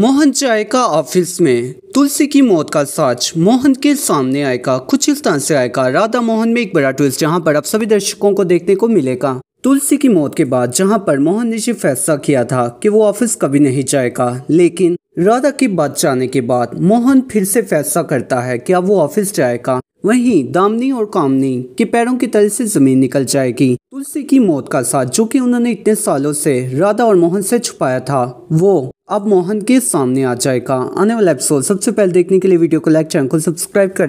मोहन जायका office में तुलसी की मौत का साच मोहन के सामने आएगा कुछ इस तरह से आएगा राधा मोहन में एक बड़ा ट्विस्ट जहां पर आप सभी दर्शकों को देखने को मिलेगा तुलसी की मौत के बाद जहां पर मोहन ने ये फैसला किया था कि वो ऑफिस कभी नहीं जाएगा लेकिन राधा की बात जाने के बाद मोहन फिर से फैसला करता है की अब वो ऑफिस जाएगा वही दामनी और कामनी के पैरों की तरह से जमीन निकल जाएगी तुलसी की मौत का साथ जो कि उन्होंने इतने सालों से राधा और मोहन से छुपाया था वो अब मोहन के सामने आ जाएगा आने वाला एपिसोड सबसे पहले देखने के लिए वीडियो को लाइक चैनल को सब्सक्राइब करें